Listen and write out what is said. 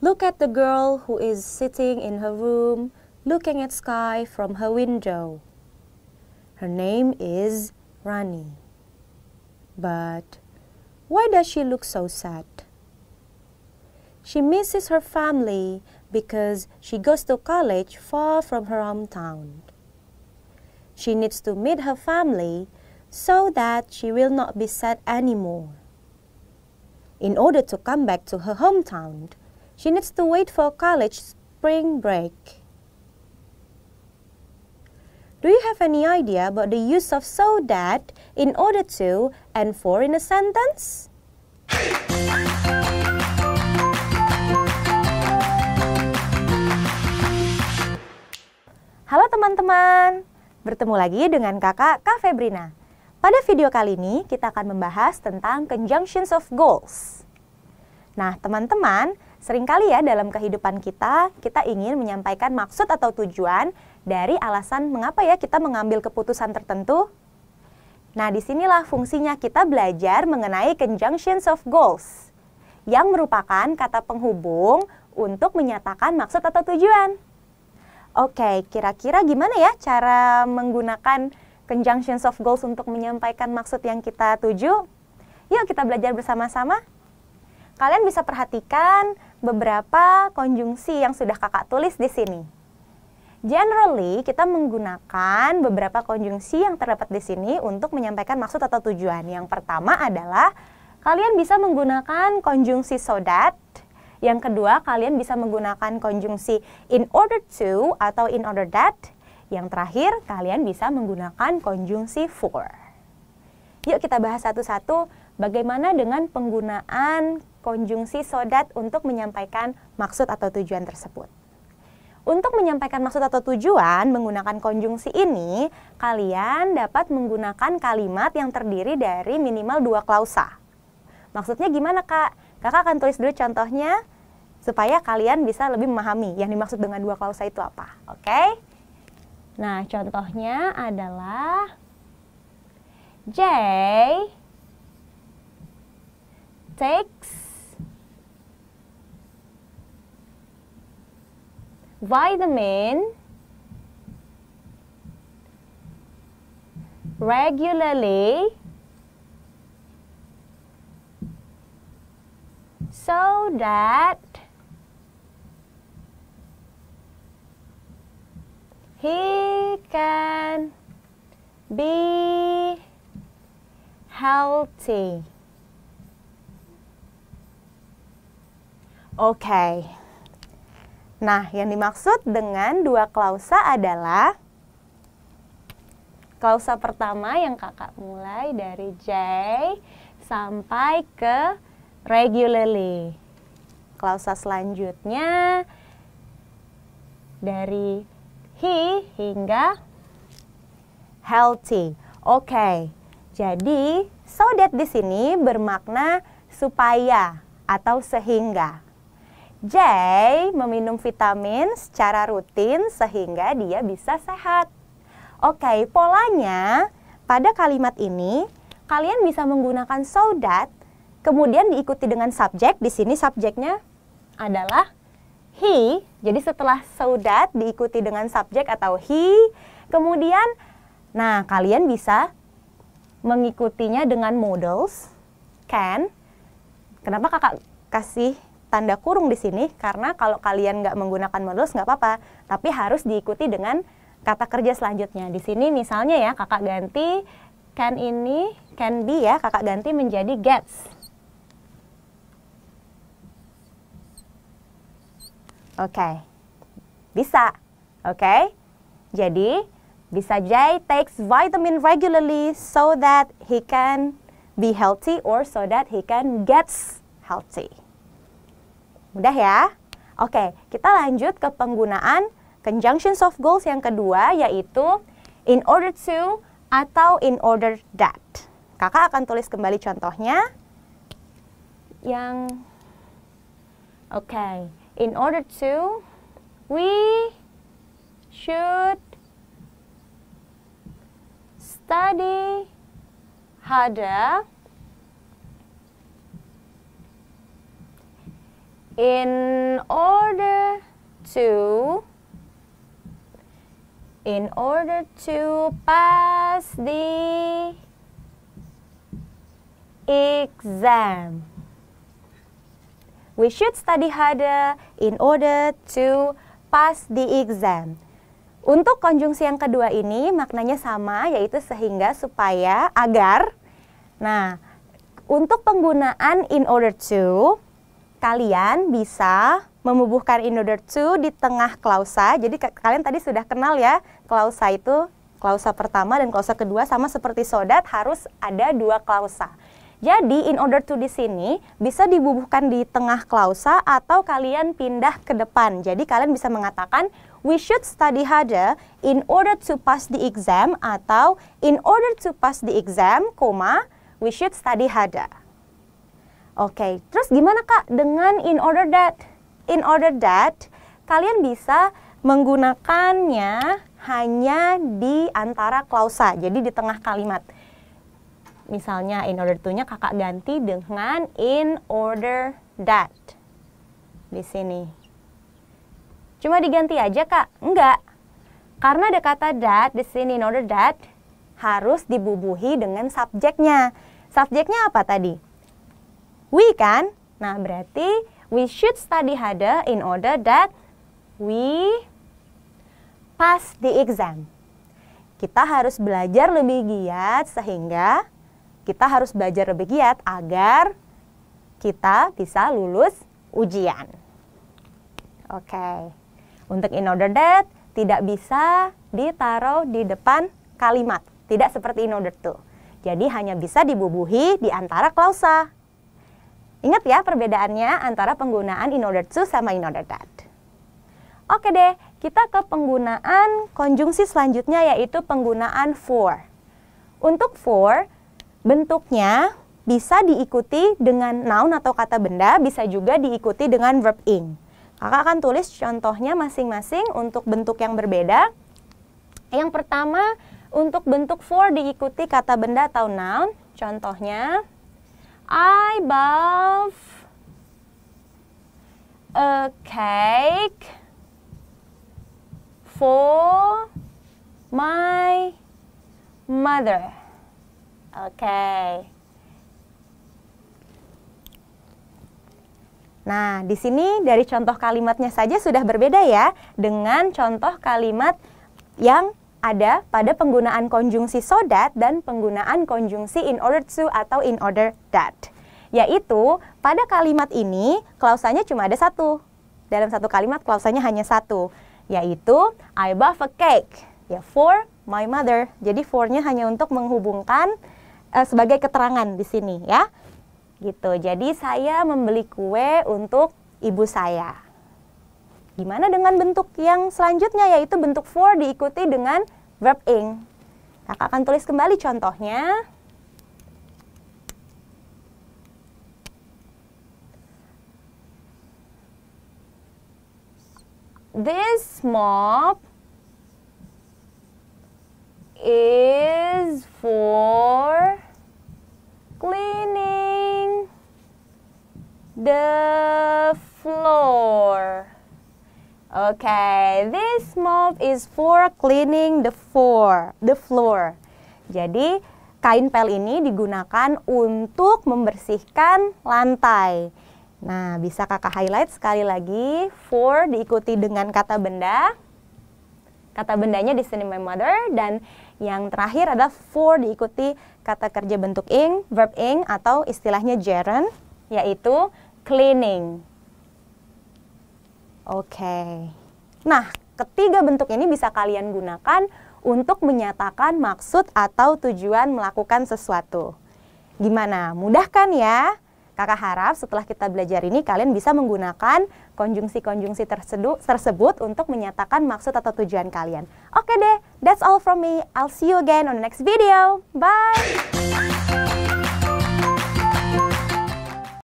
Look at the girl who is sitting in her room looking at sky from her window. Her name is Rani. But why does she look so sad? She misses her family because she goes to college far from her hometown. She needs to meet her family so that she will not be sad anymore. In order to come back to her hometown, She needs to wait for college spring break. Do you have any idea about the use of so that, in order to, and for in a sentence? Halo teman-teman, bertemu lagi dengan kakak Kak Febrina. Pada video kali ini kita akan membahas tentang conjunctions of goals. Nah teman-teman, Seringkali ya dalam kehidupan kita, kita ingin menyampaikan maksud atau tujuan dari alasan mengapa ya kita mengambil keputusan tertentu. Nah, disinilah fungsinya kita belajar mengenai conjunctions of goals, yang merupakan kata penghubung untuk menyatakan maksud atau tujuan. Oke, kira-kira gimana ya cara menggunakan conjunctions of goals untuk menyampaikan maksud yang kita tuju? Yuk kita belajar bersama-sama. Kalian bisa perhatikan beberapa konjungsi yang sudah kakak tulis di sini. Generally, kita menggunakan beberapa konjungsi yang terdapat di sini untuk menyampaikan maksud atau tujuan. Yang pertama adalah kalian bisa menggunakan konjungsi so that. Yang kedua, kalian bisa menggunakan konjungsi in order to atau in order that. Yang terakhir, kalian bisa menggunakan konjungsi for. Yuk kita bahas satu-satu bagaimana dengan penggunaan konjungsi sodat untuk menyampaikan maksud atau tujuan tersebut. Untuk menyampaikan maksud atau tujuan menggunakan konjungsi ini, kalian dapat menggunakan kalimat yang terdiri dari minimal dua klausa. Maksudnya gimana kak? Kakak akan tulis dulu contohnya supaya kalian bisa lebih memahami yang dimaksud dengan dua klausa itu apa. Oke? Okay? Nah, contohnya adalah J takes vitamin regularly so that he can be healthy. Okay. Nah, yang dimaksud dengan dua klausa adalah klausa pertama yang kakak mulai dari J sampai ke regularly. Klausa selanjutnya dari he hingga healthy. Oke, okay. jadi so that di sini bermakna supaya atau sehingga. J meminum vitamin secara rutin sehingga dia bisa sehat. Oke, polanya pada kalimat ini kalian bisa menggunakan so that kemudian diikuti dengan subjek. Di sini subjeknya adalah he. Jadi setelah so that diikuti dengan subjek atau he, kemudian nah kalian bisa mengikutinya dengan models can. Kenapa kakak kasih tanda kurung di sini karena kalau kalian nggak menggunakan modulus nggak apa-apa, tapi harus diikuti dengan kata kerja selanjutnya. Di sini misalnya ya kakak ganti can ini can be ya kakak ganti menjadi gets. Oke, okay. bisa. Oke, okay. jadi bisa Jay takes vitamin regularly so that he can be healthy or so that he can gets healthy. Mudah ya? Oke, kita lanjut ke penggunaan conjunction of goals yang kedua yaitu in order to atau in order that. Kakak akan tulis kembali contohnya yang oke, okay. in order to we should study harder in order to in order to pass the exam we should study harder in order to pass the exam untuk konjungsi yang kedua ini maknanya sama yaitu sehingga supaya agar nah untuk penggunaan in order to kalian bisa memubuhkan in order to di tengah klausa. Jadi kalian tadi sudah kenal ya, klausa itu klausa pertama dan klausa kedua sama seperti sodat harus ada dua klausa. Jadi in order to di sini bisa dibubuhkan di tengah klausa atau kalian pindah ke depan. Jadi kalian bisa mengatakan we should study harder in order to pass the exam atau in order to pass the exam, we should study harder. Oke, okay. terus gimana Kak dengan in order that? In order that, kalian bisa menggunakannya hanya di antara klausa, jadi di tengah kalimat. Misalnya in order to-nya kakak ganti dengan in order that. Di sini. Cuma diganti aja kak? Enggak. Karena ada kata that di sini in order that harus dibubuhi dengan subjeknya. Subjeknya apa tadi? we kan? Nah, berarti we should study harder in order that we pass the exam. Kita harus belajar lebih giat sehingga kita harus belajar lebih giat agar kita bisa lulus ujian. Oke. Okay. Untuk in order that tidak bisa ditaruh di depan kalimat. Tidak seperti in order to. Jadi hanya bisa dibubuhi di antara klausa. Ingat ya perbedaannya antara penggunaan in order to sama in order that. Oke deh, kita ke penggunaan konjungsi selanjutnya yaitu penggunaan for. Untuk for, bentuknya bisa diikuti dengan noun atau kata benda, bisa juga diikuti dengan verb in. Kakak akan tulis contohnya masing-masing untuk bentuk yang berbeda. Yang pertama, untuk bentuk for diikuti kata benda atau noun. Contohnya, I bought a cake for my mother. Okay. Nah, di sini dari contoh kalimatnya saja sudah berbeda ya dengan contoh kalimat yang ada pada penggunaan konjungsi so that dan penggunaan konjungsi in order to atau in order that. Yaitu pada kalimat ini klausanya cuma ada satu. Dalam satu kalimat klausanya hanya satu. Yaitu I bought a cake ya for my mother. Jadi for hanya untuk menghubungkan uh, sebagai keterangan di sini ya. Gitu. Jadi saya membeli kue untuk ibu saya. Gimana dengan bentuk yang selanjutnya yaitu bentuk for diikuti dengan verb ing. Kakak akan tulis kembali contohnya. This mop is for cleaning the floor. Okay, this mop is for cleaning the floor. The floor. Jadi kain pel ini digunakan untuk membersihkan lantai. Nah, bisa kakak highlight sekali lagi. For diikuti dengan kata benda. Kata bendanya di sini my mother dan yang terakhir adalah for diikuti kata kerja bentuk ing, verb ing atau istilahnya gerund yaitu cleaning. Oke. Nah, ketiga bentuk ini bisa kalian gunakan untuk menyatakan maksud atau tujuan melakukan sesuatu. Gimana? Mudah kan ya? Kakak harap setelah kita belajar ini kalian bisa menggunakan konjungsi-konjungsi tersebut untuk menyatakan maksud atau tujuan kalian. Oke deh, that's all from me. I'll see you again on the next video. Bye!